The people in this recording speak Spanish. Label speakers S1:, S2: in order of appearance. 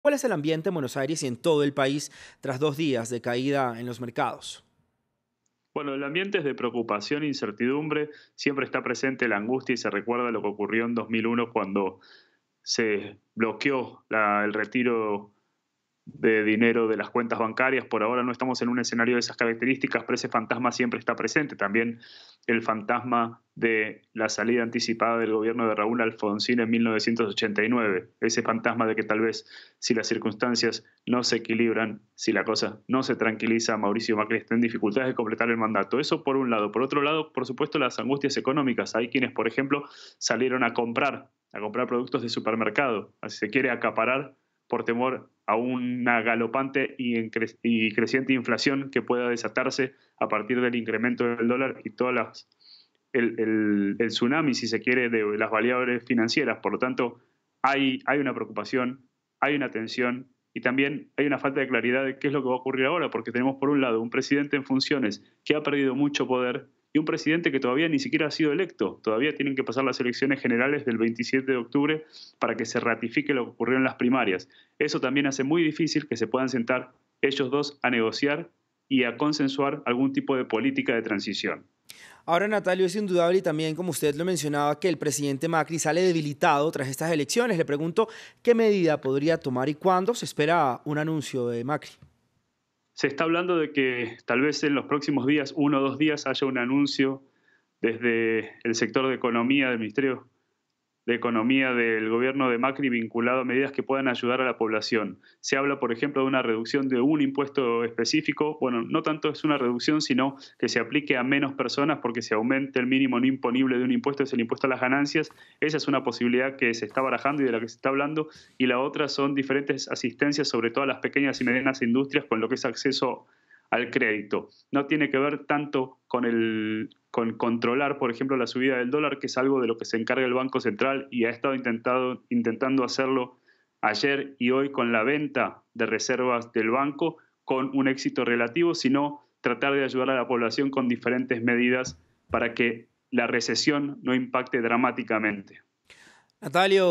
S1: ¿Cuál es el ambiente en Buenos Aires y en todo el país tras dos días de caída en los mercados?
S2: Bueno, el ambiente es de preocupación e incertidumbre. Siempre está presente la angustia y se recuerda lo que ocurrió en 2001 cuando se bloqueó el retiro de dinero de las cuentas bancarias. Por ahora no estamos en un escenario de esas características, pero ese fantasma siempre está presente. También el fantasma de la salida anticipada del gobierno de Raúl Alfonsín en 1989, ese fantasma de que tal vez si las circunstancias no se equilibran, si la cosa no se tranquiliza, Mauricio Macri está en dificultades de completar el mandato. Eso por un lado. Por otro lado, por supuesto, las angustias económicas. Hay quienes, por ejemplo, salieron a comprar, a comprar productos de supermercado, así se quiere acaparar por temor a una galopante y, y creciente inflación que pueda desatarse a partir del incremento del dólar y todas las el, tsunami, si se quiere, de las variables financieras. Por lo tanto, hay, hay una preocupación, hay una tensión y también hay una falta de claridad de qué es lo que va a ocurrir ahora, porque tenemos por un lado un presidente en funciones que ha perdido mucho poder y un presidente que todavía ni siquiera ha sido electo. Todavía tienen que pasar las elecciones generales del 27 de octubre para que se ratifique lo que ocurrió en las primarias. Eso también hace muy difícil que se puedan sentar ellos dos a negociar y a consensuar algún tipo de política de transición.
S1: Ahora, Natalio, es indudable y también, como usted lo mencionaba, que el presidente Macri sale debilitado tras estas elecciones. Le pregunto, ¿qué medida podría tomar y cuándo se espera un anuncio de Macri?
S2: Se está hablando de que tal vez en los próximos días, uno o dos días, haya un anuncio desde el sector de economía del Ministerio de economía del gobierno de Macri vinculado a medidas que puedan ayudar a la población. Se habla, por ejemplo, de una reducción de un impuesto específico. Bueno, no tanto es una reducción, sino que se aplique a menos personas porque se aumente el mínimo no imponible de un impuesto, es el impuesto a las ganancias. Esa es una posibilidad que se está barajando y de la que se está hablando. Y la otra son diferentes asistencias, sobre todo a las pequeñas y medianas industrias, con lo que es acceso al crédito. No tiene que ver tanto con, el, controlar, por ejemplo, la subida del dólar, que es algo de lo que se encarga el Banco Central y ha estado intentado, intentando hacerlo ayer y hoy con la venta de reservas del banco con un éxito relativo, sino tratar de ayudar a la población con diferentes medidas para que la recesión no impacte dramáticamente. Natalio.